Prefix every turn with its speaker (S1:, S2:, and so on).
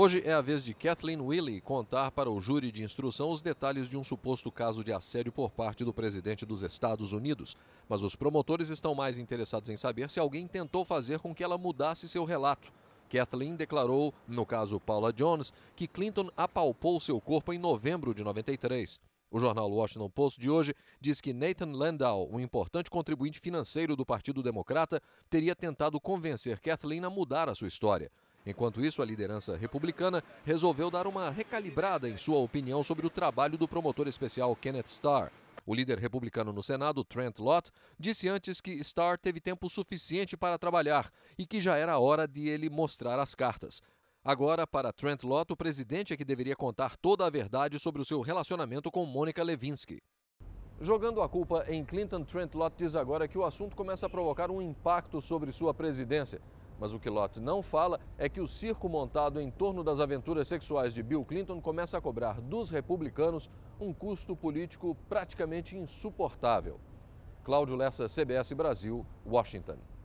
S1: Hoje é a vez de Kathleen Willey contar para o júri de instrução os detalhes de um suposto caso de assédio por parte do presidente dos Estados Unidos. Mas os promotores estão mais interessados em saber se alguém tentou fazer com que ela mudasse seu relato. Kathleen declarou, no caso Paula Jones, que Clinton apalpou seu corpo em novembro de 93. O jornal Washington Post de hoje diz que Nathan Landau, um importante contribuinte financeiro do Partido Democrata, teria tentado convencer Kathleen a mudar a sua história. Enquanto isso, a liderança republicana resolveu dar uma recalibrada em sua opinião sobre o trabalho do promotor especial Kenneth Starr. O líder republicano no Senado, Trent Lott, disse antes que Starr teve tempo suficiente para trabalhar e que já era hora de ele mostrar as cartas. Agora, para Trent Lott, o presidente é que deveria contar toda a verdade sobre o seu relacionamento com Mônica Levinsky. Jogando a culpa em Clinton, Trent Lott diz agora que o assunto começa a provocar um impacto sobre sua presidência. Mas o que Lott não fala é que o circo montado em torno das aventuras sexuais de Bill Clinton começa a cobrar dos republicanos um custo político praticamente insuportável. Cláudio Lessa, CBS Brasil, Washington.